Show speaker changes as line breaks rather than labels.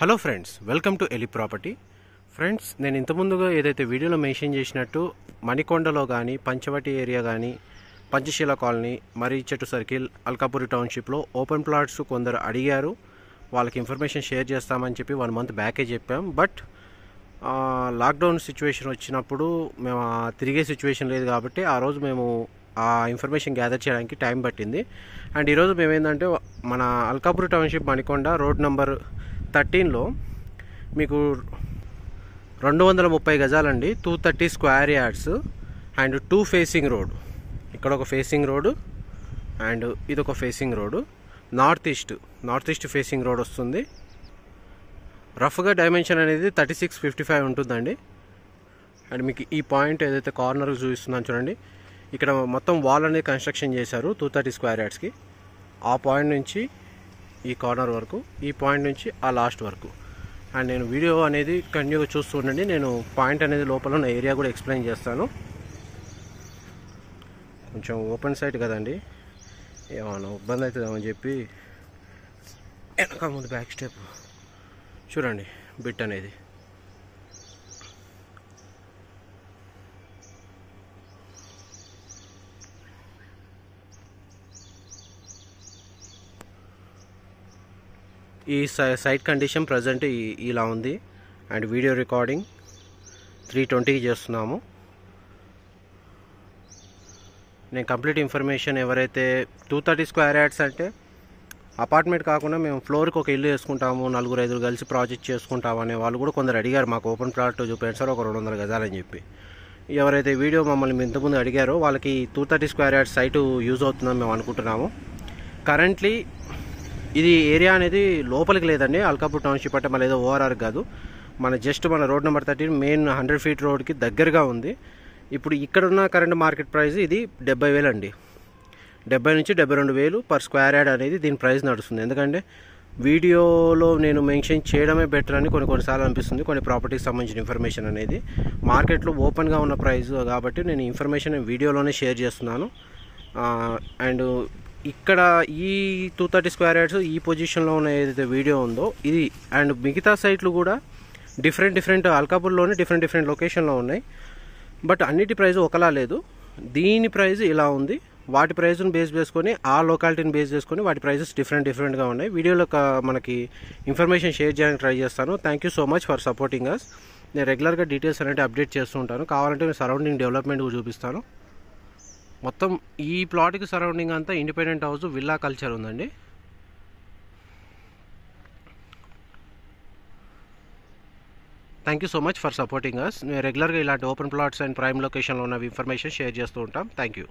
hello friends welcome to ఎలి property friends నేను ఇంతకుముందుగా ఏదైతే వీడియోలో మెన్షన్ చేసినట్టు మణికొండలో కానీ పంచవటి ఏరియా కానీ పంచశీల కాలనీ మరీ చెట్టు సర్కిల్ అల్కాపురి టౌన్షిప్లో ఓపెన్ ప్లాట్స్ కొందరు అడిగారు వాళ్ళకి ఇన్ఫర్మేషన్ షేర్ చేస్తామని చెప్పి వన్ మంత్ బ్యాకే చెప్పాం బట్ లాక్డౌన్ సిచ్యువేషన్ వచ్చినప్పుడు మేము తిరిగే సిచ్యువేషన్ లేదు కాబట్టి ఆ రోజు మేము ఆ ఇన్ఫర్మేషన్ గ్యాదర్ చేయడానికి టైం పట్టింది అండ్ ఈరోజు మేమేంటంటే మన Alkapuri township Manikonda road number థర్టీన్లో మీకు రెండు వందల ముప్పై గజాలండి two thirty square yards and two facing road ఇక్కడ ఒక ఫేసింగ్ రోడ్ అండ్ ఇదొక facing road north east north east facing road వస్తుంది రఫ్గా డైమెన్షన్ అనేది థర్టీ సిక్స్ ఫిఫ్టీ ఫైవ్ ఉంటుందండి అండ్ మీకు ఈ పాయింట్ ఏదైతే కార్నర్ చూపిస్తున్నాను చూడండి ఇక్కడ మొత్తం వాల్ అనేది కన్స్ట్రక్షన్ చేశారు టూ థర్టీ స్క్వేర్ యార్డ్స్కి ఆ పాయింట్ నుంచి ఈ కార్నర్ వరకు ఈ పాయింట్ నుంచి ఆ లాస్ట్ వరకు అండ్ నేను వీడియో అనేది కంటిన్యూగా చూస్తూ ఉండండి నేను పాయింట్ అనేది లోపల ఉన్న ఏరియా కూడా ఎక్స్ప్లెయిన్ చేస్తాను కొంచెం ఓపెన్ సైట్ కదండి ఏమన్నా ఇబ్బంది అవుతుందేమని చెప్పి వెనక ముందు బ్యాక్ స్టెప్ చూడండి బిట్ అనేది ఈ సైట్ కండిషన్ ప్రజెంట్ ఇలా ఉంది అండ్ వీడియో రికార్డింగ్ త్రీ ట్వంటీకి చేస్తున్నాము నేను కంప్లీట్ ఇన్ఫర్మేషన్ ఎవరైతే టూ థర్టీ స్క్వేర్ యాడ్స్ అంటే అపార్ట్మెంట్ కాకుండా మేము ఫ్లోర్కి ఒక ఇల్లు వేసుకుంటాము నలుగురు ఐదు కలిసి ప్రాజెక్ట్ చేసుకుంటాము అనే వాళ్ళు కూడా కొందరు అడిగారు మాకు ఓపెన్ ప్లాట్ చూపించారు సార్ ఒక రెండు వందల గజాలని చెప్పి ఎవరైతే వీడియో మమ్మల్ని ఇంతకుముందు అడిగారో వాళ్ళకి two thirty square yard site use అవుతుందని మేము అనుకుంటున్నాము కరెంట్లీ ఇది ఏరియా అనేది లోపలికి లేదండి అల్కాపూర్ టౌన్షిప్ అంటే మన ఏదో ఓఆర్ఆర్ కాదు మన జస్ట్ మన road number thirteen main hundred feet రోడ్కి దగ్గరగా ఉంది ఇప్పుడు ఇక్కడున్న కరెంట్ మార్కెట్ ప్రైస్ ఇది డెబ్బై అండి డెబ్బై నుంచి డెబ్బై రెండు వేలు పర్ స్క్వేర్ యాడ్ అనేది దీని ప్రైస్ నడుస్తుంది ఎందుకంటే వీడియోలో నేను మెన్షన్ చేయడమే బెటర్ అని కొన్ని కొన్నిసార్లు అనిపిస్తుంది కొన్ని ప్రాపర్టీకి సంబంధించిన ఇన్ఫర్మేషన్ అనేది మార్కెట్లో ఓపెన్గా ఉన్న ప్రైస్ కాబట్టి నేను ఇన్ఫర్మేషన్ వీడియోలోనే షేర్ చేస్తున్నాను అండ్ ఇక్కడ ఈ టూ థర్టీ స్క్వేర్ యార్డ్స్ ఈ పొజిషన్లో ఉన్న ఏదైతే వీడియో ఉందో ఇది అండ్ మిగతా సైట్లు కూడా డిఫరెంట్ డిఫరెంట్ అల్కాపూర్లోనే డిఫరెంట్ డిఫరెంట్ లొకేషన్లో ఉన్నాయి బట్ అన్నిటి ప్రైజ్ ఒకలా లేదు దీని ప్రైజ్ ఇలా ఉంది వాటి ప్రైజ్ను బేస్ చేసుకొని ఆ లొకాలిటీని బేస్ చేసుకొని వాటి ప్రైజెస్ డిఫరెంట్ డిఫరెంట్గా ఉన్నాయి వీడియోలో మనకి ఇన్ఫర్మేషన్ షేర్ చేయడానికి ట్రై చేస్తాను thank you so much for supporting us నేను రెగ్యులర్గా డీటెయిల్స్ అనేవి అప్డేట్ చేస్తూ ఉంటాను కావాలంటే నేను సరౌండింగ్ డెవలప్మెంట్ కూడా చూపిస్తాను మొత్తం ఈ ప్లాట్కి సరౌండింగ్ అంతా ఇండిపెండెంట్ హౌస్ విల్లా కల్చర్ ఉందండి thank you so much for supporting us మేము రెగ్యులర్గా ఇలాంటి ఓపెన్ ప్లాట్స్ అండ్ ప్రైమ్ లొకేషన్లో ఉన్న ఇన్ఫర్మేషన్ షేర్ చేస్తూ ఉంటాం థ్యాంక్ యూ